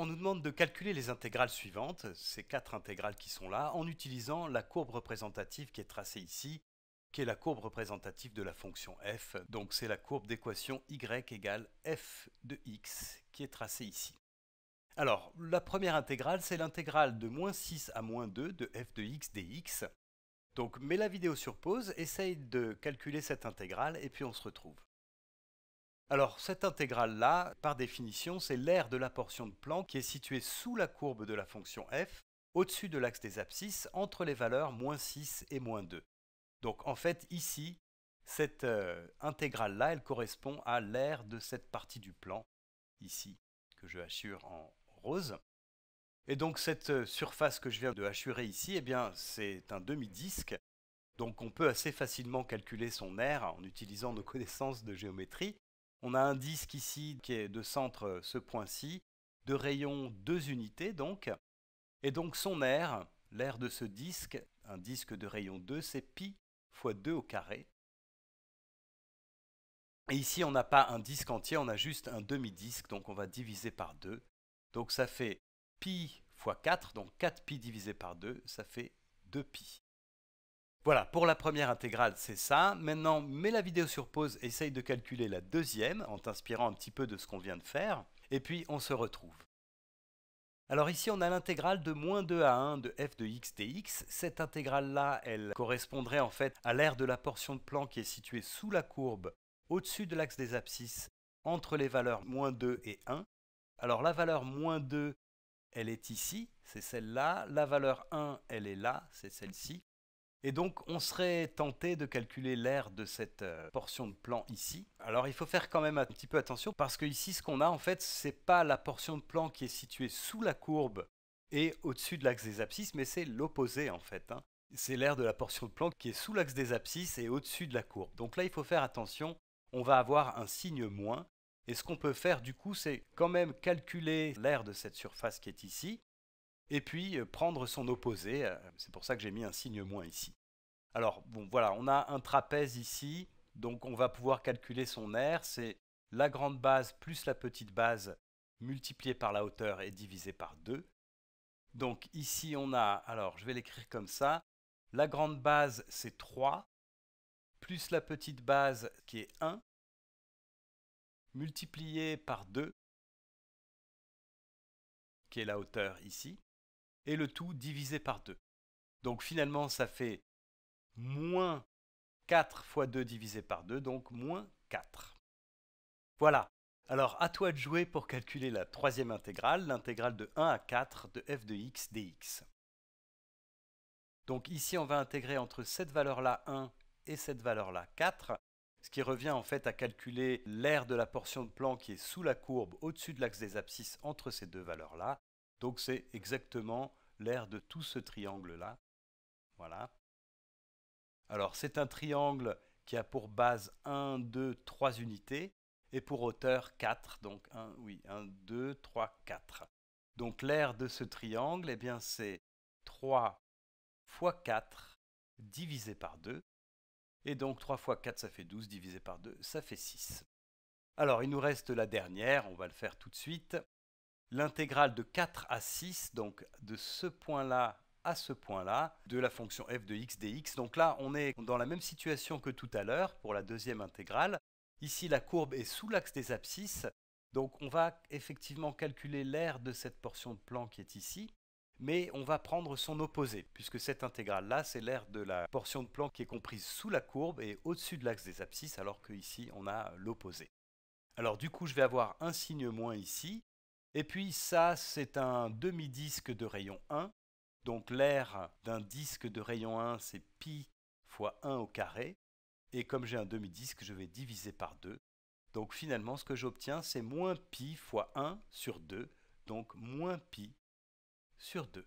On nous demande de calculer les intégrales suivantes, ces quatre intégrales qui sont là, en utilisant la courbe représentative qui est tracée ici, qui est la courbe représentative de la fonction f. Donc c'est la courbe d'équation y égale f de x qui est tracée ici. Alors, la première intégrale, c'est l'intégrale de moins 6 à moins 2 de f de x dx. Donc mets la vidéo sur pause, essaye de calculer cette intégrale et puis on se retrouve. Alors cette intégrale-là, par définition, c'est l'aire de la portion de plan qui est située sous la courbe de la fonction f, au-dessus de l'axe des abscisses, entre les valeurs moins 6 et moins 2. Donc en fait, ici, cette euh, intégrale-là, elle correspond à l'aire de cette partie du plan, ici, que je hachure en rose. Et donc cette euh, surface que je viens de hachurer ici, eh bien c'est un demi-disque, donc on peut assez facilement calculer son aire en utilisant nos connaissances de géométrie. On a un disque ici qui est de centre euh, ce point-ci, de rayon 2 unités donc. Et donc son aire, l'aire de ce disque, un disque de rayon 2, c'est pi fois 2 au carré. Et ici, on n'a pas un disque entier, on a juste un demi-disque, donc on va diviser par 2. Donc ça fait pi fois 4, donc 4pi divisé par 2, ça fait 2pi. Voilà, pour la première intégrale, c'est ça. Maintenant, mets la vidéo sur pause, essaye de calculer la deuxième en t'inspirant un petit peu de ce qu'on vient de faire, et puis on se retrouve. Alors ici, on a l'intégrale de moins 2 à 1 de f de x dx. Cette intégrale-là, elle correspondrait en fait à l'aire de la portion de plan qui est située sous la courbe, au-dessus de l'axe des abscisses, entre les valeurs moins 2 et 1. Alors la valeur moins 2, elle est ici, c'est celle-là. La valeur 1, elle est là, c'est celle-ci. Et donc on serait tenté de calculer l'aire de cette euh, portion de plan ici. Alors il faut faire quand même un petit peu attention parce que ici ce qu'on a en fait c'est pas la portion de plan qui est située sous la courbe et au-dessus de l'axe des abscisses mais c'est l'opposé en fait. Hein. C'est l'aire de la portion de plan qui est sous l'axe des abscisses et au-dessus de la courbe. Donc là il faut faire attention, on va avoir un signe moins. Et ce qu'on peut faire du coup c'est quand même calculer l'aire de cette surface qui est ici et puis euh, prendre son opposé. Euh, c'est pour ça que j'ai mis un signe moins ici. Alors, bon, voilà, on a un trapèze ici, donc on va pouvoir calculer son R. C'est la grande base plus la petite base multipliée par la hauteur et divisée par 2. Donc ici, on a, alors je vais l'écrire comme ça, la grande base, c'est 3, plus la petite base qui est 1, multipliée par 2, qui est la hauteur ici et le tout divisé par 2. Donc finalement, ça fait moins 4 fois 2 divisé par 2, donc moins 4. Voilà. Alors à toi de jouer pour calculer la troisième intégrale, l'intégrale de 1 à 4 de f de x dx. Donc ici, on va intégrer entre cette valeur-là 1 et cette valeur-là 4, ce qui revient en fait à calculer l'aire de la portion de plan qui est sous la courbe au-dessus de l'axe des abscisses entre ces deux valeurs-là, donc c'est exactement l'air de tout ce triangle-là. Voilà. Alors c'est un triangle qui a pour base 1, 2, 3 unités et pour hauteur 4. Donc 1, oui, 1, 2, 3, 4. Donc l'aire de ce triangle, eh bien c'est 3 fois 4 divisé par 2. Et donc 3 fois 4, ça fait 12, divisé par 2, ça fait 6. Alors il nous reste la dernière, on va le faire tout de suite l'intégrale de 4 à 6, donc de ce point-là à ce point-là, de la fonction f de x dx. Donc là, on est dans la même situation que tout à l'heure pour la deuxième intégrale. Ici, la courbe est sous l'axe des abscisses, donc on va effectivement calculer l'aire de cette portion de plan qui est ici, mais on va prendre son opposé, puisque cette intégrale-là, c'est l'aire de la portion de plan qui est comprise sous la courbe et au-dessus de l'axe des abscisses, alors qu'ici, on a l'opposé. Alors du coup, je vais avoir un signe moins ici, et puis ça, c'est un demi-disque de rayon 1. Donc l'aire d'un disque de rayon 1, c'est pi fois 1 au carré. Et comme j'ai un demi-disque, je vais diviser par 2. Donc finalement, ce que j'obtiens, c'est moins pi fois 1 sur 2, donc moins pi sur 2.